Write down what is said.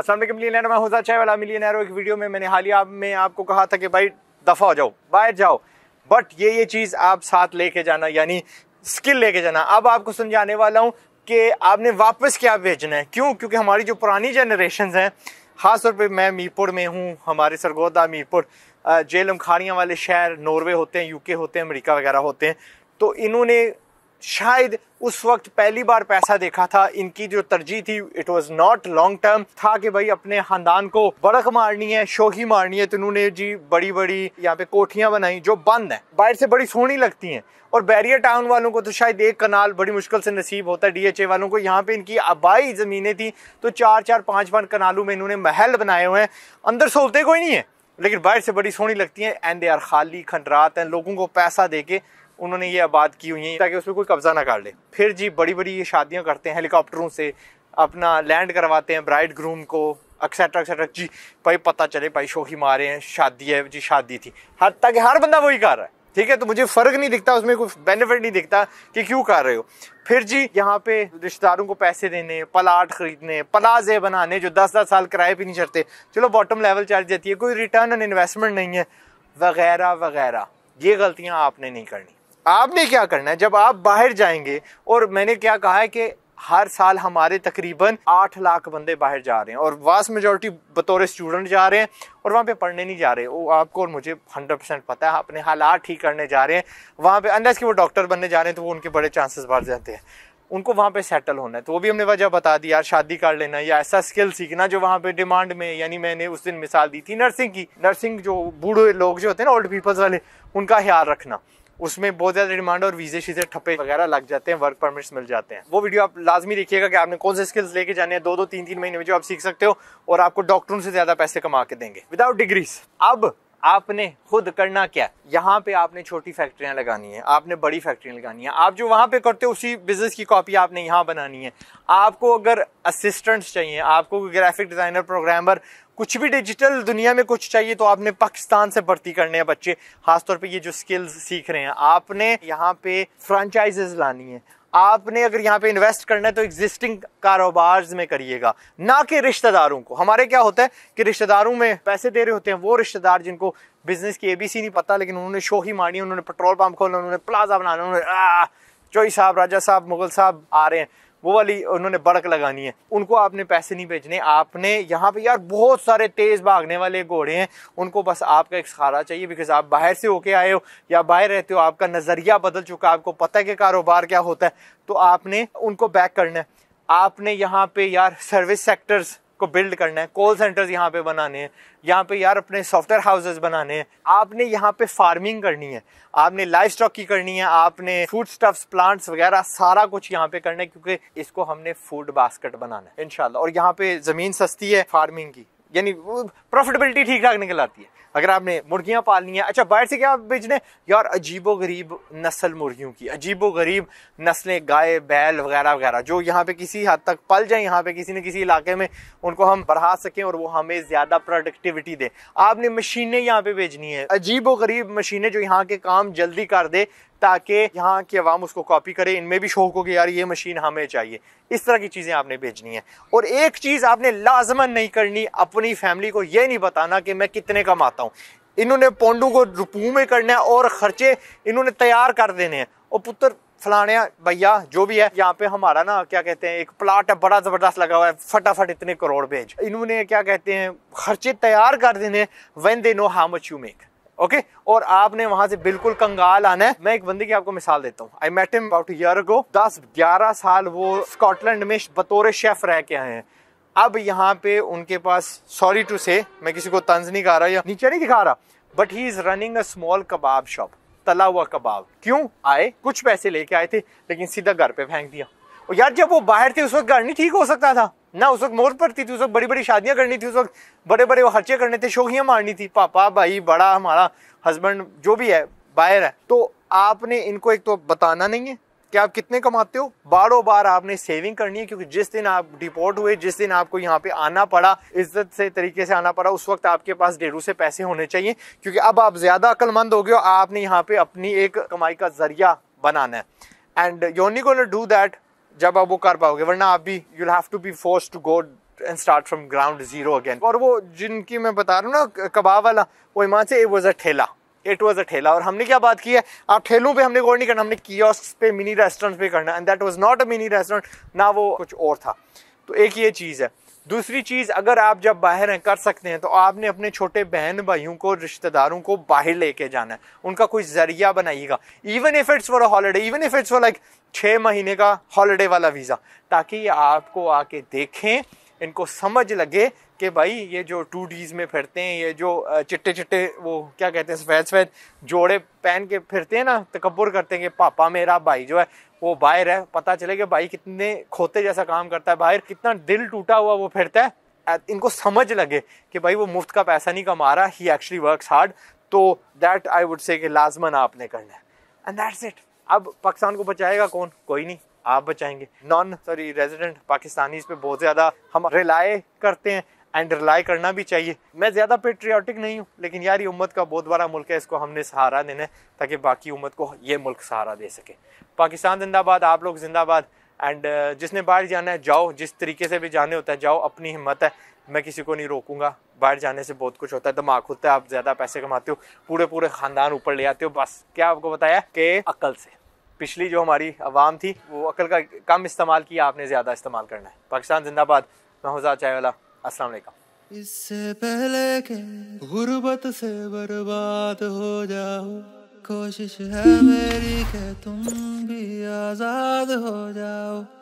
मैं चाय वाला एक वीडियो में मैंने हालिया आप में आपको कहा था कि भाई दफ़ा हो जाओ बाहर जाओ बट ये ये चीज़ आप साथ लेके जाना यानी स्किल लेके जाना अब आपको समझाने वाला हूँ कि आपने वापस क्या भेजना है क्यों क्योंकि हमारी जो पुरानी जनरेशन हैं ख़ासतौर पर मैं मीरपुर में हूँ हमारे सरगोदा मीरपुर जेलम खानियाँ वाले शहर नॉर्वे होते हैं यूके होते हैं अमेरिका वगैरह होते हैं तो इन्होंने शायद उस वक्त पहली बार पैसा देखा था इनकी जो तरजीह थी it was not long term था कि भाई अपने खानदान को बड़क मारनी है शोही मारनी है तो उन्होंने जी बड़ी बड़ी यहाँ पे कोठियाँ बनाई जो बंद है बाहर से बड़ी सोनी लगती हैं और बैरियर टाउन वालों को तो शायद एक कनाल बड़ी मुश्किल से नसीब होता है डीएचए वालों को यहाँ पे इनकी आबाई ज़मीनें थी तो चार चार पाँच पाँच कनालों में इन्होंने महल बनाए हुए हैं अंदर सोलते कोई नहीं है लेकिन बाहर से बड़ी सोनी लगती हैं एंड दे आर खाली खंडरात हैं लोगों को पैसा दे के उन्होंने ये आबाद की हुई हैं ताकि उसमें कोई कब्ज़ा ना कर ले फिर जी बड़ी बड़ी ये शादियाँ करते हैं हेलीकॉप्टरों से अपना लैंड करवाते हैं ब्राइड ग्रूम को एक्सेट्रा एक्सेट्रा जी भाई पता चले भाई शोही मारे हैं शादी है जी शादी थी हद ताकि हर बंदा वही कर रहा है ठीक है तो मुझे फ़र्क नहीं दिखता उसमें कोई बेनिफिट नहीं दिखता कि क्यों कर रहे हो फिर जी यहाँ पे रिश्तेदारों को पैसे देने प्लाट खरीदने प्लाजे बनाने जो दस दस साल किराए पर नहीं चढ़ते चलो बॉटम लेवल चल जाती है कोई रिटर्न ऑन इन्वेस्टमेंट नहीं है वगैरह वगैरह ये गलतियाँ आपने नहीं करनी आपने क्या करना है जब आप बाहर जाएंगे और मैंने क्या कहा है कि हर साल हमारे तकरीबन आठ लाख बंदे बाहर जा रहे हैं और वास्ट मेजोरिटी बतौर स्टूडेंट जा रहे हैं और वहाँ पे पढ़ने नहीं जा रहे वो आपको और मुझे हंड्रेड परसेंट पता है अपने हालात ठीक करने जा रहे हैं वहाँ पे अंदर इसके वो डॉक्टर बनने जा रहे हैं तो वो उनके बड़े चांसेस बढ़ जाते हैं उनको वहाँ पे सेटल होना है तो वो भी हमने वजह बता दी यार शादी कर लेना या ऐसा स्किल सीखना जो वहाँ पे डिमांड में यानी मैंने उस दिन मिसाल दी थी नर्सिंग की नर्सिंग जो बूढ़े लोग जो होते हैं ना ओल्ड पीपल्स वाले उनका ख्याल रखना उसमें बहुत ज़्यादा डिमांड और वीज़े शीज़े ठप्पे वगैरह लग जाते हैं वर्क परमिट्स मिल जाते हैं वो वीडियो आप लाजमी देखिएगा कि आपने कौन से स्किल्स लेके जाने हैं दो दो तीन तीन महीने में जो आप सीख सकते हो और आपको डॉक्टरों से ज़्यादा पैसे कमा के देंगे विदाउट डिग्रीज अब आपने खुद करना क्या यहाँ पे आपने छोटी फैक्ट्रियां लगानी है आपने बड़ी फैक्ट्रियां लगानी है आप जो वहां पे करते हो उसी बिजनेस की कॉपी आपने यहाँ बनानी है आपको अगर असिस्टेंट्स चाहिए आपको ग्राफिक डिज़ाइनर प्रोग्रामर कुछ भी डिजिटल दुनिया में कुछ चाहिए तो आपने पाकिस्तान से भर्ती करने हैं बच्चे खासतौर पे ये जो स्किल्स सीख रहे हैं आपने यहाँ पे फ्रांचाइजेस लानी है आपने अगर यहाँ पे इन्वेस्ट करना है तो एग्जिस्टिंग कारोबार में करिएगा ना कि रिश्तेदारों को हमारे क्या होता है कि रिश्तेदारों में पैसे दे रहे होते हैं वो रिश्तेदार जिनको बिजनेस की एबीसी नहीं पता लेकिन उन्होंने शो ही मारनी उन्होंने पेट्रोल पंप खोलना उन्होंने प्लाजा बनाना उन्होंने चोई साहब राजा साहब मुगल साहब आ रहे हैं वो वाली उन्होंने बड़क लगानी है उनको आपने पैसे नहीं भेजने आपने यहाँ पे यार बहुत सारे तेज़ भागने वाले घोड़े हैं उनको बस आपका एक सहारा चाहिए बिकॉज आप बाहर से होके आए हो या बाहर रहते हो आपका नज़रिया बदल चुका है आपको पता है कि कारोबार क्या होता है तो आपने उनको बैक करना है आपने यहाँ पे यार सर्विस सेक्टर्स को बिल्ड करना है कॉल सेंटर्स यहाँ पे बनाने हैं यहाँ पे यार अपने सॉफ्टवेयर हाउसेज बनाने हैं आपने यहाँ पे फार्मिंग करनी है आपने लाइफ स्टॉक की करनी है आपने फूड स्टफ प्लांट्स वगैरह सारा कुछ यहाँ पे करना है क्योंकि इसको हमने फूड बास्केट बनाना है इनशाला और यहाँ पे ज़मीन सस्ती है फार्मिंग की यानी प्रॉफिटेबिलिटी ठीक ठाक निकल आती है अगर आपने मुर्गियाँ पालनी है अच्छा बाहर से क्या आप बेचने यार अजीबो गरीब नस्ल मुर्गियों की अजीबो गरीब नस्लें गाय बैल वगैरह वगैरह जो यहाँ पे किसी हद तक पल जाए यहाँ पे किसी न किसी इलाके में उनको हम बढ़ा सकें और वो हमें ज़्यादा प्रोडक्टिविटी दे आपने मशीनें यहाँ पे भेजनी है अजीब व गरीब मशीनें जो यहाँ के काम जल्दी कर दे ताकि यहाँ की आवाम उसको कॉपी करे इनमें भी शौक हो कि यार ये मशीन हमें चाहिए इस तरह की चीज़ें आपने भेजनी है और एक चीज़ आपने लाजमन नहीं करनी अपनी फैमिली को ये नहीं बताना कि मैं कितने कमाता हूँ इन्होंने पोंडू को रुपू में करना है और ख़र्चे इन्होंने तैयार कर देने हैं और पुत्र फलाने भैया जो भी है यहाँ पे हमारा ना क्या कहते हैं एक प्लाट है बड़ा ज़बरदस्त लगा हुआ है फटाफट इतने करोड़ भेज इन्होंने क्या कहते हैं खर्चे तैयार कर देने when they know how much you make okay और आपने वहां से बिल्कुल कंगाल आना है मैं एक बंदे की आपको मिसाल देता हूँ I met him about year ago दस ग्यारह साल वो स्कॉटलैंड में बतौर शेफ रह के आए हैं अब यहाँ पे उनके पास सॉरी टू से मैं किसी को तंज नहीं खा रहा या नीचे नहीं दिखा रहा but he is running a small kebab shop तला हुआ कबाब क्यों आए कुछ पैसे लेके आए थे लेकिन सीधा घर पे फेंक दिया यार जब वो बाहर थे उस वक्त गाड़ी ठीक हो सकता था ना उस वक्त मोर पड़ती थी उस वक्त बड़ी बड़ी शादियां करनी थी उस वक्त बड़े बड़े वो खर्चे करने थे शोखियां मारनी थी पापा भाई बड़ा हमारा हस्बैंड जो भी है बाहर है तो आपने इनको एक तो बताना नहीं है कि आप कितने कमाते हो बारो बार आपने सेविंग करनी है क्योंकि जिस दिन आप डिपोर्ट हुए जिस दिन आपको यहाँ पे आना पड़ा इज्जत से तरीके से आना पड़ा उस वक्त आपके पास डेरू से पैसे होने चाहिए क्योंकि अब आप ज़्यादा अक्लमंद हो गए हो आपने यहाँ पे अपनी एक कमाई का जरिया बनाना है एंड योनी गोन डू दैट जब आप वो कर पाओगे वरना आप भी you have to be force to go and start from ground zero again और वो जिनकी मैं बता रहा हूँ ना कबाब वाला वो ईमान से इट वॉज अ ठेला इट वॉज अ ठेला और हमने क्या बात की है आप ठेलों पे हमने गौर नहीं करना हमने कियोस्क पे मिनी रेस्टोरेंट पे करना and that was not a mini restaurant ना वो कुछ और था तो एक ये चीज़ है दूसरी चीज़ अगर आप जब बाहर हैं कर सकते हैं तो आपने अपने छोटे बहन भाइयों को रिश्तेदारों को बाहर लेके जाना है उनका कोई जरिया बनाइएगा even if it's for a holiday even if it's for like छः महीने का हॉलिडे वाला वीज़ा ताकि ये आपको आके देखें इनको समझ लगे कि भाई ये जो टू डीज में फिरते हैं ये जो चिट्टे चिट्टे वो क्या कहते हैं सफ़ेद सफ़ेद जोड़े पहन के फिरते हैं ना तकबर करते हैं कि पापा मेरा भाई जो है वो बाहर है पता चले कि भाई कितने खोते जैसा काम करता है बाहर कितना दिल टूटा हुआ वो फिरता है इनको समझ लगे कि भाई वो मुफ्त का पैसा नहीं कमा रहा ही एक्चुअली वर्क हार्ड तो दैट आई वुड से लाजमन आपने करना है एंड दैट्स इट अब पाकिस्तान को बचाएगा कौन कोई नहीं आप बचाएंगे नॉन सॉरी रेजिडेंट पाकिस्तानी पे बहुत ज़्यादा हम रिलाय करते हैं एंड रिलाई करना भी चाहिए मैं ज़्यादा पेट्रियाटिक नहीं हूँ लेकिन यार ये उम्मत का बहुत बड़ा मुल्क है इसको हमने सहारा देना है ताकि बाकी उम्मत को ये मुल्क सहारा दे सके पाकिस्तान जिंदाबाद आप लोग जिंदाबाद एंड uh, जिसने बाहर जाना है जाओ जिस तरीके से भी जाने होता है जाओ अपनी हिम्मत है मैं किसी को नहीं रोकूंगा बाहर जाने से बहुत कुछ होता है दिमाग होता है आप ज़्यादा पैसे कमाते हो पूरे पूरे ख़ानदान ऊपर ले आते हो बस क्या आपको बताया कि अकल से पिछली जो हमारी आवाम थी वो अकल का कम इस्तेमाल किया आपने ज़्यादा इस्तेमाल करना है पाकिस्तान जिंदाबाद हजार चाय वाला असल इससे पहले के गुर्बत से बर्बाद हो जाओ कोशिश है मेरी के तुम भी आज़ाद हो जाओ